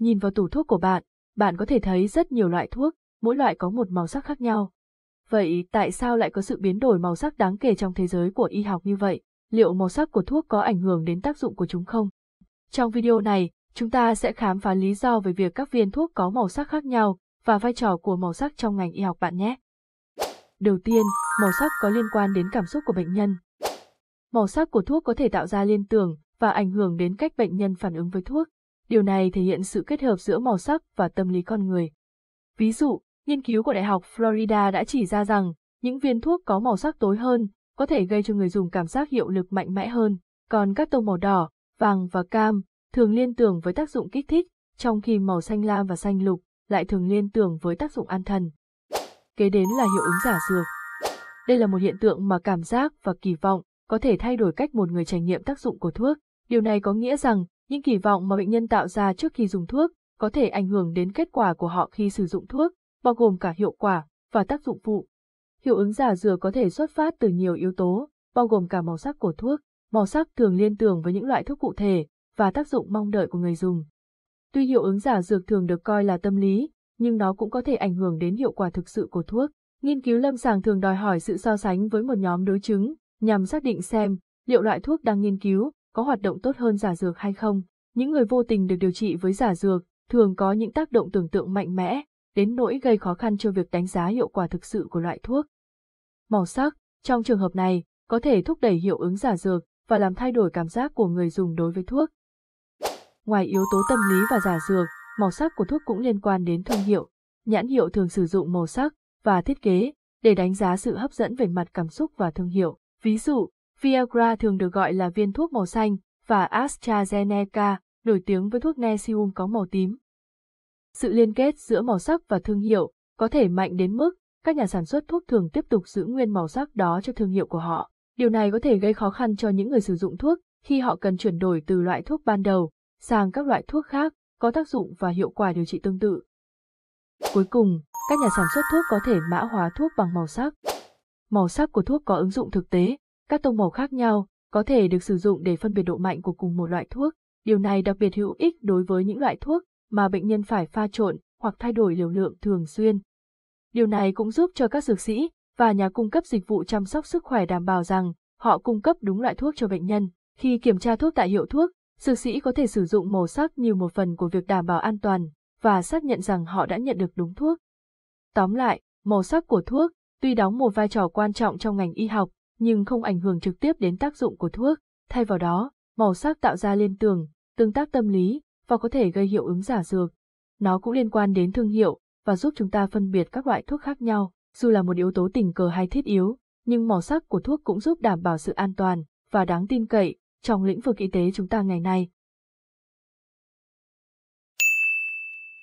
Nhìn vào tủ thuốc của bạn, bạn có thể thấy rất nhiều loại thuốc, mỗi loại có một màu sắc khác nhau. Vậy tại sao lại có sự biến đổi màu sắc đáng kể trong thế giới của y học như vậy? Liệu màu sắc của thuốc có ảnh hưởng đến tác dụng của chúng không? Trong video này, chúng ta sẽ khám phá lý do về việc các viên thuốc có màu sắc khác nhau và vai trò của màu sắc trong ngành y học bạn nhé. Đầu tiên, màu sắc có liên quan đến cảm xúc của bệnh nhân. Màu sắc của thuốc có thể tạo ra liên tưởng và ảnh hưởng đến cách bệnh nhân phản ứng với thuốc. Điều này thể hiện sự kết hợp giữa màu sắc và tâm lý con người. Ví dụ, nghiên cứu của Đại học Florida đã chỉ ra rằng, những viên thuốc có màu sắc tối hơn có thể gây cho người dùng cảm giác hiệu lực mạnh mẽ hơn, còn các tông màu đỏ, vàng và cam thường liên tưởng với tác dụng kích thích, trong khi màu xanh lam và xanh lục lại thường liên tưởng với tác dụng an thần. Kế đến là hiệu ứng giả dược. Đây là một hiện tượng mà cảm giác và kỳ vọng có thể thay đổi cách một người trải nghiệm tác dụng của thuốc. Điều này có nghĩa rằng, những kỳ vọng mà bệnh nhân tạo ra trước khi dùng thuốc có thể ảnh hưởng đến kết quả của họ khi sử dụng thuốc, bao gồm cả hiệu quả và tác dụng phụ. Hiệu ứng giả dừa có thể xuất phát từ nhiều yếu tố, bao gồm cả màu sắc của thuốc, màu sắc thường liên tưởng với những loại thuốc cụ thể và tác dụng mong đợi của người dùng. Tuy hiệu ứng giả dược thường được coi là tâm lý, nhưng nó cũng có thể ảnh hưởng đến hiệu quả thực sự của thuốc. Nghiên cứu lâm sàng thường đòi hỏi sự so sánh với một nhóm đối chứng, nhằm xác định xem liệu loại thuốc đang nghiên cứu có hoạt động tốt hơn giả dược hay không. Những người vô tình được điều trị với giả dược thường có những tác động tưởng tượng mạnh mẽ, đến nỗi gây khó khăn cho việc đánh giá hiệu quả thực sự của loại thuốc. Màu sắc, trong trường hợp này, có thể thúc đẩy hiệu ứng giả dược và làm thay đổi cảm giác của người dùng đối với thuốc. Ngoài yếu tố tâm lý và giả dược, màu sắc của thuốc cũng liên quan đến thương hiệu. Nhãn hiệu thường sử dụng màu sắc và thiết kế để đánh giá sự hấp dẫn về mặt cảm xúc và thương hiệu. Ví dụ, Viagra thường được gọi là viên thuốc màu xanh, và AstraZeneca, nổi tiếng với thuốc Nexium có màu tím. Sự liên kết giữa màu sắc và thương hiệu có thể mạnh đến mức các nhà sản xuất thuốc thường tiếp tục giữ nguyên màu sắc đó cho thương hiệu của họ. Điều này có thể gây khó khăn cho những người sử dụng thuốc khi họ cần chuyển đổi từ loại thuốc ban đầu sang các loại thuốc khác có tác dụng và hiệu quả điều trị tương tự. Cuối cùng, các nhà sản xuất thuốc có thể mã hóa thuốc bằng màu sắc. Màu sắc của thuốc có ứng dụng thực tế, các tông màu khác nhau có thể được sử dụng để phân biệt độ mạnh của cùng một loại thuốc. Điều này đặc biệt hữu ích đối với những loại thuốc mà bệnh nhân phải pha trộn hoặc thay đổi liều lượng thường xuyên. Điều này cũng giúp cho các dược sĩ và nhà cung cấp dịch vụ chăm sóc sức khỏe đảm bảo rằng họ cung cấp đúng loại thuốc cho bệnh nhân. Khi kiểm tra thuốc tại hiệu thuốc, dược sĩ có thể sử dụng màu sắc như một phần của việc đảm bảo an toàn và xác nhận rằng họ đã nhận được đúng thuốc. Tóm lại, màu sắc của thuốc tuy đóng một vai trò quan trọng trong ngành y học, nhưng không ảnh hưởng trực tiếp đến tác dụng của thuốc, thay vào đó, màu sắc tạo ra liên tưởng, tương tác tâm lý và có thể gây hiệu ứng giả dược. Nó cũng liên quan đến thương hiệu và giúp chúng ta phân biệt các loại thuốc khác nhau, dù là một yếu tố tình cờ hay thiết yếu, nhưng màu sắc của thuốc cũng giúp đảm bảo sự an toàn và đáng tin cậy trong lĩnh vực y tế chúng ta ngày nay.